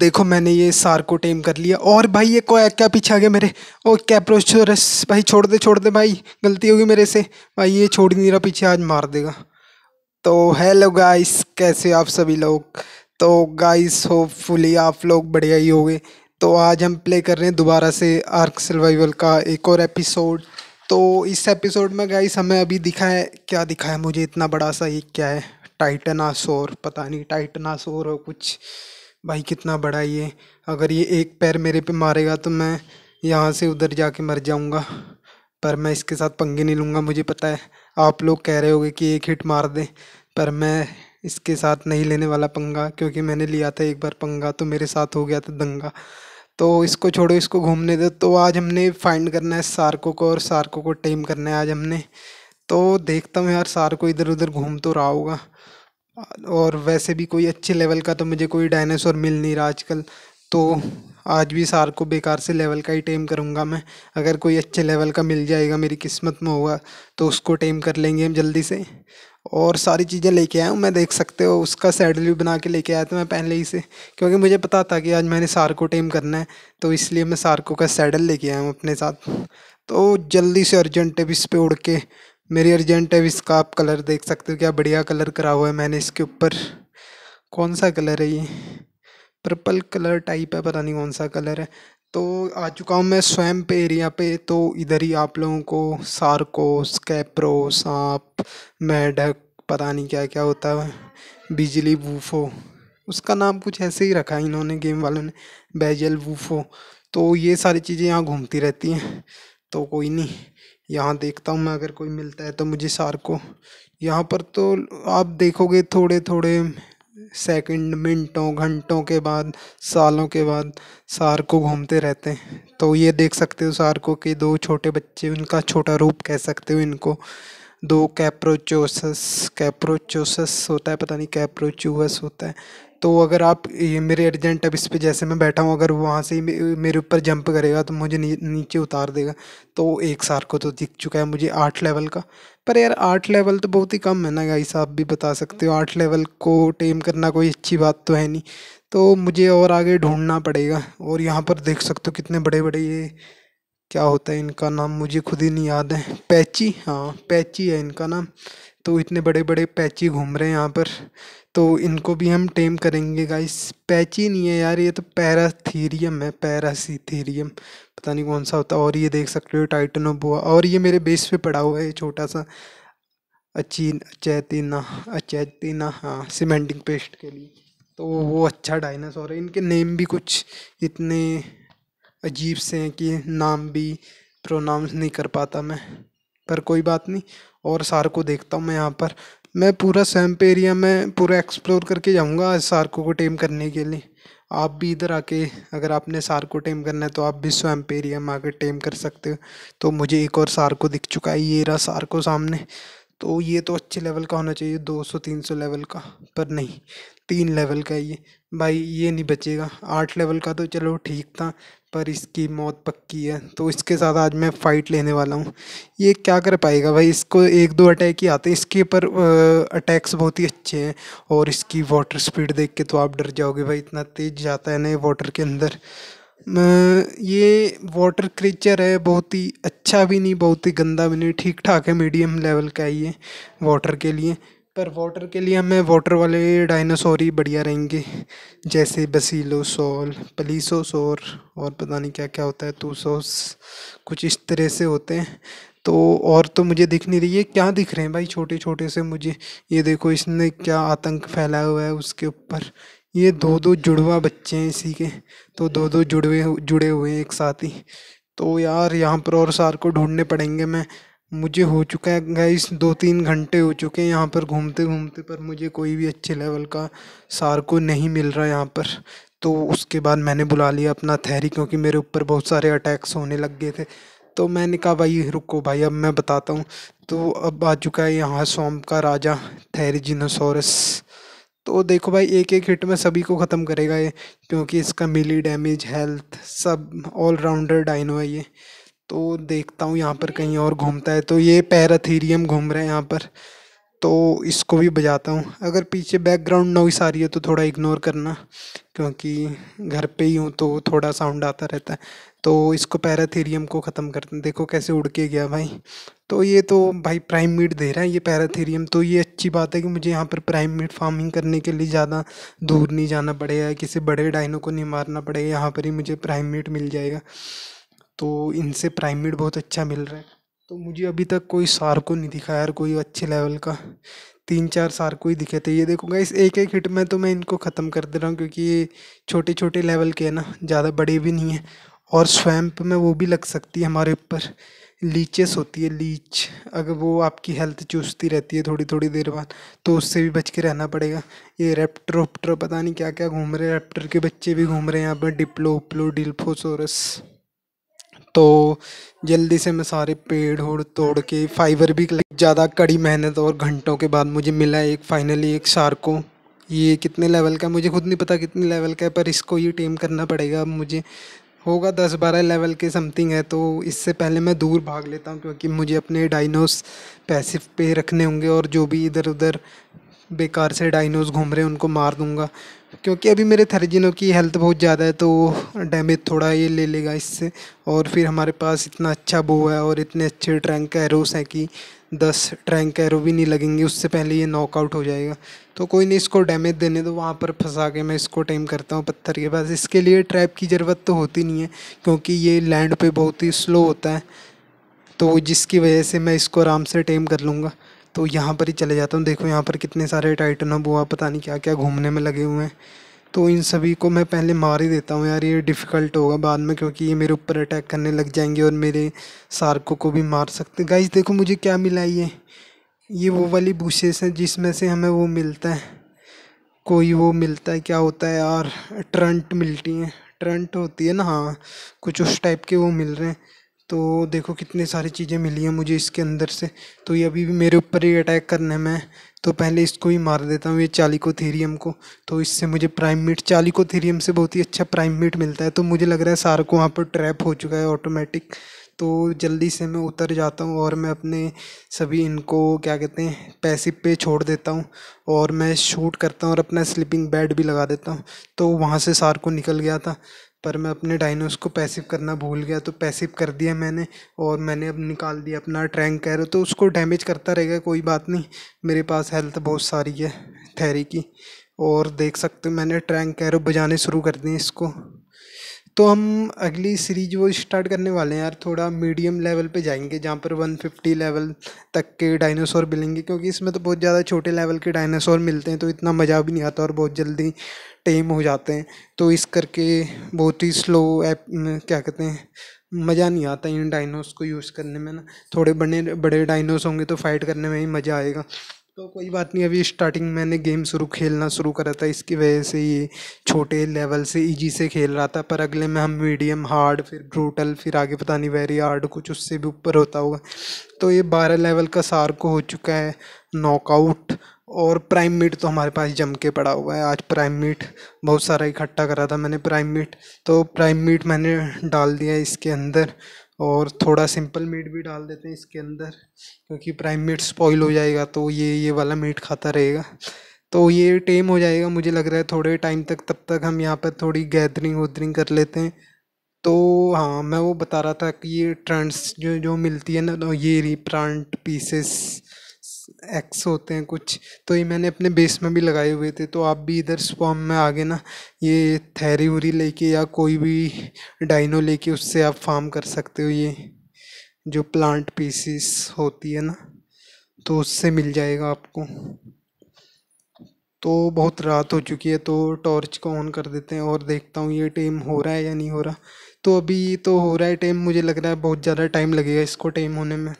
देखो मैंने ये सार को टेम कर लिया और भाई ये कोई क्या पीछे आ गया मेरे ओ कैप्रोचोरस भाई छोड़ दे छोड़ दे भाई गलती होगी मेरे से भाई ये छोड़ नहीं रहा पीछे आज मार देगा तो हेलो गाइस कैसे आप सभी लोग तो गाइस होपफुली आप लोग बढ़िया ही होगे तो आज हम प्ले कर रहे हैं दोबारा से आर्क सर्वाइवल का एक और एपिसोड तो इस एपिसोड में गाइस हमें अभी दिखा है क्या दिखा है मुझे इतना बड़ा सा ये क्या है टाइटनासोर पता नहीं टाइटनासोर हो कुछ भाई कितना बड़ा ये अगर ये एक पैर मेरे पे मारेगा तो मैं यहाँ से उधर जाके मर जाऊँगा पर मैं इसके साथ पंगे नहीं लूँगा मुझे पता है आप लोग कह रहे होगे कि एक हिट मार दें पर मैं इसके साथ नहीं लेने वाला पंगा क्योंकि मैंने लिया था एक बार पंगा तो मेरे साथ हो गया था दंगा तो इसको छोड़ो इसको घूमने दो तो आज हमने फाइंड करना है सार्को को और सार्को को टेम करना है आज हमने तो देखता हूँ यार सार्को इधर उधर घूम तो रहा होगा और वैसे भी कोई अच्छे लेवल का तो मुझे कोई डायनासोर मिल नहीं रहा आजकल तो आज भी सार को बेकार से लेवल का ही टेम करूँगा मैं अगर कोई अच्छे लेवल का मिल जाएगा मेरी किस्मत में होगा तो उसको टेम कर लेंगे हम जल्दी से और सारी चीज़ें लेके आया हूँ मैं देख सकते हो उसका सैडल भी बना के लेके आया था मैं पहले ही से क्योंकि मुझे पता था कि आज मैंने सार को टेम करना है तो इसलिए मैं को का सैडल लेके आया हूँ अपने साथ तो जल्दी से अर्जेंट है इस पर उड़ के मेरी अर्जेंट है इसका आप कलर देख सकते हो क्या बढ़िया कलर करा हुआ है मैंने इसके ऊपर कौन सा कलर है ये पर्पल कलर टाइप है पता नहीं कौन सा कलर है तो आ चुका हूँ मैं स्वयं पे एरिया पे तो इधर ही आप लोगों को सार्को स्कैप्रो सांप मेढक पता नहीं क्या क्या होता है बिजली वूफो उसका नाम कुछ ऐसे ही रखा है इन्होंने गेम वालों ने बैजल वूफो तो ये सारी चीज़ें यहाँ घूमती रहती हैं तो कोई नहीं यहाँ देखता हूँ मैं अगर कोई मिलता है तो मुझे सार को यहाँ पर तो आप देखोगे थोड़े थोड़े सेकंड मिनटों घंटों के बाद सालों के बाद सार को घूमते रहते हैं तो ये देख सकते हो सार को कि दो छोटे बच्चे उनका छोटा रूप कह सकते हो इनको दो कैप्रोचोसस कैप्रोचोसस होता है पता नहीं कैप्रोचूस होता है तो अगर आप ये मेरे अर्जेंट अब इस पर जैसे मैं बैठा हूँ अगर वहाँ से ही मेरे ऊपर जंप करेगा तो मुझे नीचे उतार देगा तो एक सार को तो दिख चुका है मुझे आठ लेवल का पर यार आठ लेवल तो बहुत ही कम है ना गाइस आप भी बता सकते हो आठ लेवल को टेम करना कोई अच्छी बात तो है नहीं तो मुझे और आगे ढूंढना पड़ेगा और यहाँ पर देख सकते हो कितने बड़े बड़े ये क्या होता है इनका नाम मुझे खुद ही नहीं याद है पैची हाँ पैची है इनका नाम तो इतने बड़े बड़े पैची घूम रहे हैं यहाँ पर तो इनको भी हम टेम करेंगे गाइस पैची नहीं है यार ये तो पैराथीरियम है पैरासीथीरियम पता नहीं कौन सा होता और ये देख सकते हो टाइटन ऑफ बोआ और ये मेरे बेस पे पड़ा हुआ है छोटा सा अचीन अचैतना अचैतीना हाँ सीमेंटिंग पेस्ट के लिए तो वो अच्छा डायनासोर है इनके नेम भी कुछ इतने अजीब से हैं कि नाम भी प्रोनाउंस नहीं कर पाता मैं पर कोई बात नहीं और सार को देखता हूँ मैं यहाँ पर मैं पूरा सैम्प एरिया में पूरा एक्सप्लोर करके जाऊँगा सार्को को टेम करने के लिए आप भी इधर आके अगर आपने सार को टेम करना है तो आप भी स्वयं एरिया में आकर टेम कर सकते हो तो मुझे एक और सार को दिख चुका है ये रहा सार को सामने तो ये तो अच्छे लेवल का होना चाहिए 200-300 लेवल का पर नहीं तीन लेवल का ये भाई ये नहीं बचेगा आठ लेवल का तो चलो ठीक था पर इसकी मौत पक्की है तो इसके साथ आज मैं फ़ाइट लेने वाला हूँ ये क्या कर पाएगा भाई इसको एक दो अटैक ही आते हैं इसके ऊपर अटैक्स बहुत ही अच्छे हैं और इसकी वाटर स्पीड देख के तो आप डर जाओगे भाई इतना तेज़ जाता है ना वाटर के अंदर ये वाटर क्रीचर है बहुत ही अच्छा भी नहीं बहुत ही गंदा भी नहीं ठीक ठाक है मीडियम लेवल का है ये वाटर के लिए पर वाटर के लिए हमें वाटर वाले डायनासोर ही बढ़िया रहेंगे जैसे बसीलो बसीलोसोल पलीसोसोर और पता नहीं क्या क्या होता है तूसोस कुछ इस तरह से होते हैं तो और तो मुझे दिख नहीं रही है क्या दिख रहे हैं भाई छोटे छोटे से मुझे ये देखो इसने क्या आतंक फैलाया हुआ है उसके ऊपर ये दो दो जुड़वा बच्चे हैं इसी के तो दो दो जुड़वे जुड़े हुए हैं एक साथ ही तो यार यहाँ पर और सार को ढूंढने पड़ेंगे मैं मुझे हो चुका है गाइस दो तीन घंटे हो चुके हैं यहाँ पर घूमते घूमते पर मुझे कोई भी अच्छे लेवल का सार्को नहीं मिल रहा यहाँ पर तो उसके बाद मैंने बुला लिया अपना थैरी क्योंकि मेरे ऊपर बहुत सारे अटैक्स होने लग गए थे तो मैंने कहा भाई रुको भाई अब मैं बताता हूँ तो अब आ चुका है यहाँ सोम का राजा जिनोसोरस तो देखो भाई एक एक हिट में सभी को ख़त्म करेगा ये क्योंकि इसका मिली डैमेज हेल्थ सब ऑलराउंडर डाइनो है ये तो देखता हूँ यहाँ पर कहीं और घूमता है तो ये पैराथीरियम घूम रहे हैं यहाँ पर तो इसको भी बजाता हूँ अगर पीछे बैकग्राउंड नॉइस आ रही है तो थोड़ा इग्नोर करना क्योंकि घर पे ही हूँ तो थोड़ा साउंड आता रहता है तो इसको पैराथीरियम को ख़त्म करते हैं देखो कैसे उड़ के गया भाई तो ये तो भाई प्राइम मीट दे रहा है ये पैराथीरियम तो ये अच्छी बात है कि मुझे यहाँ पर प्राइम मीट फार्मिंग करने के लिए ज़्यादा दूर नहीं जाना पड़ेगा किसी बड़े डाइनो को नहीं मारना पड़ेगा यहाँ पर ही मुझे प्राइम मीट मिल जाएगा तो इनसे प्राइमेट बहुत अच्छा मिल रहा है तो मुझे अभी तक कोई सार्को नहीं दिखा यार कोई अच्छे लेवल का तीन चार सार्को ही दिखे थे ये देखूंगा इस एक एक हिट में तो मैं इनको ख़त्म कर दे रहा हूँ क्योंकि ये छोटे छोटे लेवल के हैं ना ज़्यादा बड़े भी नहीं हैं और स्वैम्प में वो भी लग सकती है हमारे ऊपर लीचेस होती है लीच अगर वो आपकी हेल्थ चूसती रहती है थोड़ी थोड़ी देर बाद तो उससे भी बच के रहना पड़ेगा ये रेप्टर ओप्टर पता नहीं क्या क्या घूम रहे हैं रेप्टर के बच्चे भी घूम रहे हैं यहाँ पर डिप्लो उप्लो डिल्फोसोरस तो जल्दी से मैं सारे पेड़ होड़ तोड़ के फाइबर भी ज़्यादा कड़ी मेहनत और घंटों के बाद मुझे मिला एक फाइनली एक शार्को ये कितने लेवल का मुझे खुद नहीं पता कितने लेवल का है पर इसको ये टेम करना पड़ेगा मुझे होगा दस बारह लेवल के समथिंग है तो इससे पहले मैं दूर भाग लेता हूँ क्योंकि मुझे अपने डाइनोस पैसिव पे रखने होंगे और जो भी इधर उधर बेकार से डाइनोज घूम रहे हैं उनको मार दूंगा क्योंकि अभी मेरे थर्जिनो की हेल्थ बहुत ज़्यादा है तो डैमेज थोड़ा ये ले लेगा इससे और फिर हमारे पास इतना अच्छा बो है और इतने अच्छे ट्रैंक एरोस हैं कि दस ट्रैंक एरो भी नहीं लगेंगे उससे पहले ये नॉकआउट हो जाएगा तो कोई नहीं इसको डैमेज देने दो वहाँ पर फंसा के मैं इसको टेम करता हूँ पत्थर के पास इसके लिए ट्रैप की ज़रूरत तो होती नहीं है क्योंकि ये लैंड पे बहुत ही स्लो होता है तो जिसकी वजह से मैं इसको आराम से टेम कर लूँगा तो यहाँ पर ही चले जाता हूँ देखो यहाँ पर कितने सारे टाइटन अब हुआ पता नहीं क्या क्या घूमने में लगे हुए हैं तो इन सभी को मैं पहले मार ही देता हूँ यार ये डिफ़िकल्ट होगा बाद में क्योंकि ये मेरे ऊपर अटैक करने लग जाएंगे और मेरे सार्कों को भी मार सकते गाइज देखो मुझे क्या मिला ये ये वो वाली बूशेस हैं जिसमें से हमें वो मिलता है कोई वो मिलता है क्या होता है यार ट्रंट मिलती हैं ट्रंट होती है ना हाँ कुछ उस टाइप के वो मिल रहे हैं तो देखो कितनी सारी चीज़ें मिली हैं मुझे इसके अंदर से तो ये अभी भी मेरे ऊपर ही अटैक करने में तो पहले इसको ही मार देता हूँ ये चालिको थीरियम को तो इससे मुझे प्राइम मीट चालिको थीरियम से बहुत ही अच्छा प्राइम मीट मिलता है तो मुझे लग रहा है सार को वहाँ पर ट्रैप हो चुका है ऑटोमेटिक तो जल्दी से मैं उतर जाता हूँ और मैं अपने सभी इनको क्या कहते हैं पैसिव पे छोड़ देता हूँ और मैं शूट करता हूँ और अपना स्लीपिंग बेड भी लगा देता हूँ तो वहाँ से सार को निकल गया था पर मैं अपने डाइनोस को पैसिव करना भूल गया तो पैसिव कर दिया मैंने और मैंने अब निकाल दिया अपना ट्रैंक कैरो तो उसको डैमेज करता रहेगा कोई बात नहीं मेरे पास हेल्थ बहुत सारी है थैरी की और देख सकते हो मैंने ट्रैंक कैरो बजाने शुरू कर दिए इसको तो हम अगली सीरीज वो स्टार्ट करने वाले हैं यार थोड़ा मीडियम लेवल पे जाएंगे जहाँ पर 150 लेवल तक के डायनासोर मिलेंगे क्योंकि इसमें तो बहुत ज़्यादा छोटे लेवल के डायनासोर मिलते हैं तो इतना मज़ा भी नहीं आता और बहुत जल्दी टेम हो जाते हैं तो इस करके बहुत ही स्लो ऐप क्या कहते हैं मज़ा नहीं आता इन डायनोस को यूज़ करने में ना थोड़े बड़े बड़े डायनोस होंगे तो फाइट करने में ही मज़ा आएगा तो कोई बात नहीं अभी स्टार्टिंग मैंने गेम शुरू खेलना शुरू करा था इसकी वजह से ये छोटे लेवल से ईजी से खेल रहा था पर अगले में हम मीडियम हार्ड फिर ब्रूटल फिर आगे पता नहीं वेरी हार्ड कुछ उससे भी ऊपर होता होगा तो ये बारह लेवल का सार्क हो चुका है नॉकआउट और प्राइम मीट तो हमारे पास जम के पड़ा हुआ है आज प्राइम मीट बहुत सारा इकट्ठा करा था मैंने प्राइम मीट तो प्राइम मीट मैंने डाल दिया इसके अंदर और थोड़ा सिंपल मीट भी डाल देते हैं इसके अंदर क्योंकि प्राइम मीट स्पॉइल हो जाएगा तो ये ये वाला मीट खाता रहेगा तो ये टेम हो जाएगा मुझे लग रहा है थोड़े टाइम तक तब तक हम यहाँ पर थोड़ी गैदरिंग वदरिंग कर लेते हैं तो हाँ मैं वो बता रहा था कि ये ट्रांस जो जो मिलती है ना ये रिप्रांट पीसेस एक्स होते हैं कुछ तो ये मैंने अपने बेस में भी लगाए हुए थे तो आप भी इधर स्पॉम में आगे ना ये थैरी उरी लेके या कोई भी डाइनो लेके उससे आप फार्म कर सकते हो ये जो प्लांट पीसीस होती है ना तो उससे मिल जाएगा आपको तो बहुत रात हो चुकी है तो टॉर्च को ऑन कर देते हैं और देखता हूँ ये टेम हो रहा है या नहीं हो रहा तो अभी तो हो रहा है टाइम मुझे लग रहा है बहुत ज़्यादा टाइम लगेगा इसको टाइम होने में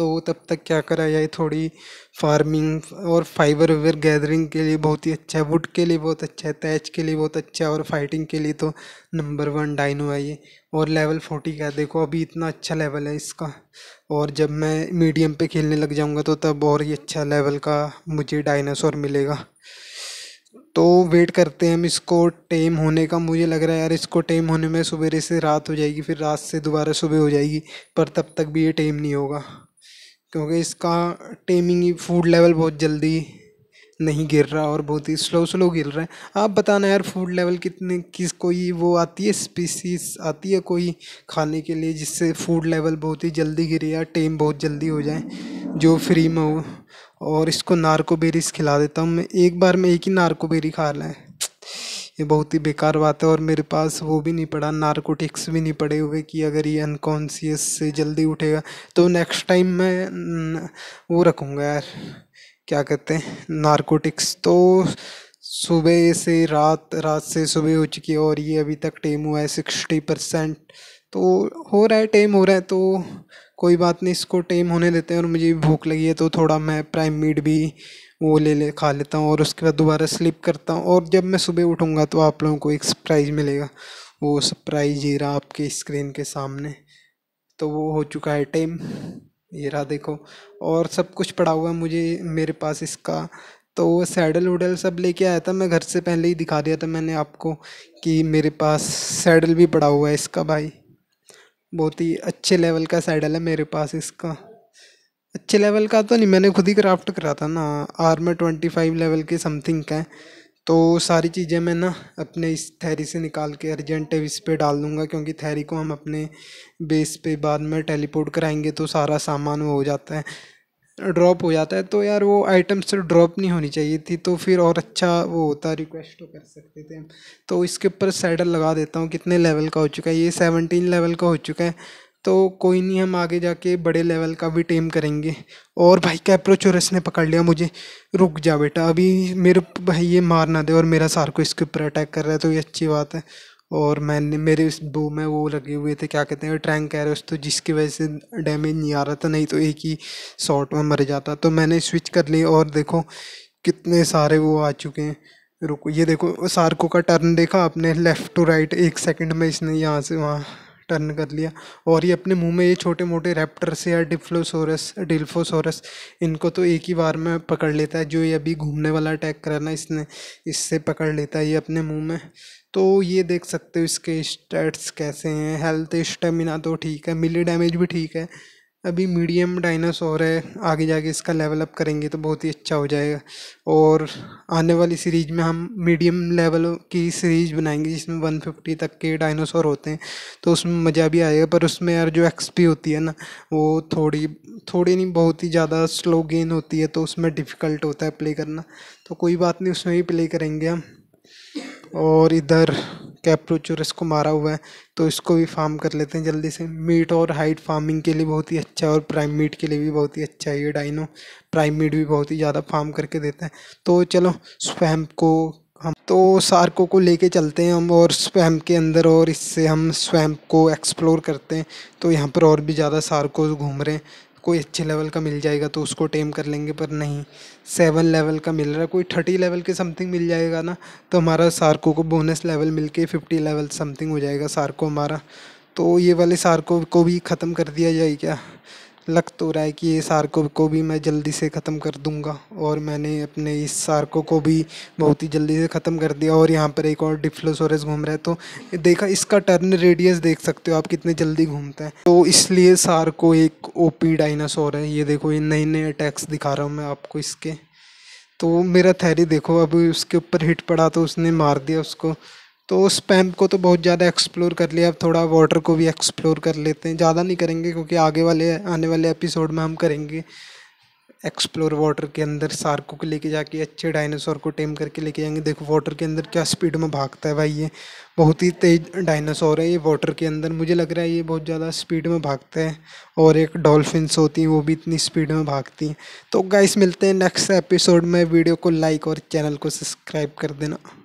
तो तब तक क्या करा जाए थोड़ी फार्मिंग और फाइबर वेबर गैदरिंग के लिए बहुत ही अच्छा है वुड के लिए बहुत अच्छा है तैच के लिए बहुत अच्छा है और फाइटिंग के लिए तो नंबर वन डाइनो है ये और लेवल फोर्टी का देखो अभी इतना अच्छा लेवल है इसका और जब मैं मीडियम पे खेलने लग जाऊँगा तो तब और ही अच्छा लेवल का मुझे डायनासोर मिलेगा तो वेट करते हैं हम इसको टेम होने का मुझे लग रहा है यार इसको टेम होने में सुबह से रात हो जाएगी फिर रात से दोबारा सुबह हो जाएगी पर तब तक भी ये टेम नहीं होगा क्योंकि इसका टेमिंग फूड लेवल बहुत जल्दी नहीं गिर रहा और बहुत ही स्लो स्लो गिर रहा है आप बताना यार फूड लेवल कितने किस कोई वो आती है स्पीसीज आती है कोई खाने के लिए जिससे फूड लेवल बहुत ही जल्दी गिरे या टेम बहुत जल्दी हो जाए जो फ्री में हो और इसको नारकोबेरीज खिला देता हूँ मैं एक बार में एक ही नारकोबेरी खा लें ये बहुत ही बेकार बात है और मेरे पास वो भी नहीं पड़ा नारकोटिक्स भी नहीं पड़े हुए कि अगर ये अनकॉन्सियस से जल्दी उठेगा तो नेक्स्ट टाइम मैं वो रखूँगा यार क्या कहते हैं नारकोटिक्स तो सुबह से रात रात से सुबह हो चुकी है और ये अभी तक टेम हुआ है सिक्सटी परसेंट तो हो रहा है टेम हो रहा है तो कोई बात नहीं इसको टेम होने देते हैं और मुझे भूख लगी है तो थोड़ा मैं प्राइम मीट भी वो ले ले खा लेता हूँ और उसके बाद दोबारा स्लिप करता हूँ और जब मैं सुबह उठूँगा तो आप लोगों को एक सरप्राइज़ मिलेगा वो सरप्राइज़ ये रहा आपके स्क्रीन के सामने तो वो हो चुका है टाइम ये रहा देखो और सब कुछ पड़ा हुआ है मुझे मेरे पास इसका तो वो सैडल उडल सब लेके आया था मैं घर से पहले ही दिखा दिया था मैंने आपको कि मेरे पास सैडल भी पड़ा हुआ है इसका भाई बहुत ही अच्छे लेवल का सैडल है मेरे पास इसका अच्छे लेवल का तो नहीं मैंने खुद ही क्राफ्ट करा था ना आर्मर ट्वेंटी फाइव लेवल के समथिंग का है तो सारी चीज़ें मैं ना अपने इस थैरी से निकाल के अर्जेंट इस पे डाल दूँगा क्योंकि थैरी को हम अपने बेस पे बाद में टेलीपोर्ट कराएंगे तो सारा सामान वो हो जाता है ड्रॉप हो जाता है तो यार वो आइटम सिर्फ ड्रॉप नहीं होनी चाहिए थी तो फिर और अच्छा वो होता रिक्वेस्ट तो कर सकते थे हम तो इसके ऊपर सैडल लगा देता हूँ कितने लेवल का हो चुका है ये सेवनटीन लेवल का हो चुका है तो कोई नहीं हम आगे जाके बड़े लेवल का भी टेम करेंगे और भाई कैप्रो चोरस ने पकड़ लिया मुझे रुक जा बेटा अभी मेरे भाई ये मार ना दे और मेरा को इसके ऊपर अटैक कर रहा है तो ये अच्छी बात है और मैंने मेरे इस बो में वो लगे हुए थे क्या कहते हैं ट्रैंक कह उस तो जिसकी वजह से डैमेज नहीं आ रहा था नहीं तो एक ही शॉट में मर जाता तो मैंने स्विच कर ली और देखो कितने सारे वो आ चुके हैं रुको ये देखो सार्को का टर्न देखा आपने लेफ़्ट टू राइट एक सेकंड में इसने यहाँ से वहाँ टर्न कर लिया और ये अपने मुंह में ये छोटे मोटे रैप्टर्स या डिफ्लोसोरस डिल्फोसोरस इनको तो एक ही बार में पकड़ लेता है जो ये अभी घूमने वाला अटैक करना ना इसने इससे पकड़ लेता है ये अपने मुंह में तो ये देख सकते हो इसके स्टैट्स कैसे हैं हेल्थ स्टेमिना तो ठीक है मिली डैमेज भी ठीक है अभी मीडियम डायनासोर है आगे जाके इसका लेवल अप करेंगे तो बहुत ही अच्छा हो जाएगा और आने वाली सीरीज में हम मीडियम लेवल की सीरीज बनाएंगे जिसमें 150 तक के डायनासोर होते हैं तो उसमें मज़ा भी आएगा पर उसमें यार जो एक्सपी होती है ना वो थोड़ी थोड़ी नहीं बहुत ही ज़्यादा स्लो गेन होती है तो उसमें डिफ़िकल्ट होता है प्ले करना तो कोई बात नहीं उसमें भी प्ले करेंगे हम और इधर कैप्रोचर को मारा हुआ है तो इसको भी फार्म कर लेते हैं जल्दी से मीट और हाइट फार्मिंग के लिए बहुत ही अच्छा है और प्राइम मीट के लिए भी बहुत ही अच्छा है ये डाइनो प्राइम मीट भी बहुत ही ज़्यादा फार्म करके देता है तो चलो स्वैम को हम तो सार्को को लेके चलते हैं हम और स्वैम के अंदर और इससे हम स्वैम्प को एक्सप्लोर करते हैं तो यहाँ पर और भी ज़्यादा सार्को घूम रहे हैं कोई अच्छे लेवल का मिल जाएगा तो उसको टेम कर लेंगे पर नहीं सेवन लेवल का मिल रहा है कोई थर्टी लेवल के समथिंग मिल जाएगा ना तो हमारा सार्को को बोनस लेवल मिल के फिफ्टी लेवल समथिंग हो जाएगा सार्को हमारा तो ये वाले सार्को को भी ख़त्म कर दिया जाए क्या लग तो रहा है कि ये सार्को को भी मैं जल्दी से ख़त्म कर दूंगा और मैंने अपने इस सार्को को भी बहुत ही जल्दी से ख़त्म कर दिया और यहाँ पर एक और डिफ्लोसोरस घूम रहा है तो देखा इसका टर्न रेडियस देख सकते हो आप कितने जल्दी घूमता है तो इसलिए सार्को एक ओपी डायनासोर है ये देखो ये नए नए अटैक्स दिखा रहा हूँ मैं आपको इसके तो मेरा थैरी देखो अभी उसके ऊपर हिट पड़ा तो उसने मार दिया उसको तो उस स्पैम को तो बहुत ज़्यादा एक्सप्लोर कर लिया अब थोड़ा वाटर को भी एक्सप्लोर कर लेते हैं ज़्यादा नहीं करेंगे क्योंकि आगे वाले आने वाले एपिसोड में हम करेंगे एक्सप्लोर वाटर के अंदर सार्कों को लेके जाके अच्छे डायनासोर को टेम करके लेके जाएंगे देखो वाटर के अंदर क्या स्पीड में भागता है भाई ये बहुत ही तेज डायनासोर है ये वाटर के अंदर मुझे लग रहा है ये बहुत ज़्यादा स्पीड में भागता है और एक डॉल्फिन्स होती हैं वो भी इतनी स्पीड में भागती हैं तो गाइस मिलते हैं नेक्स्ट एपिसोड में वीडियो को लाइक और चैनल को सब्सक्राइब कर देना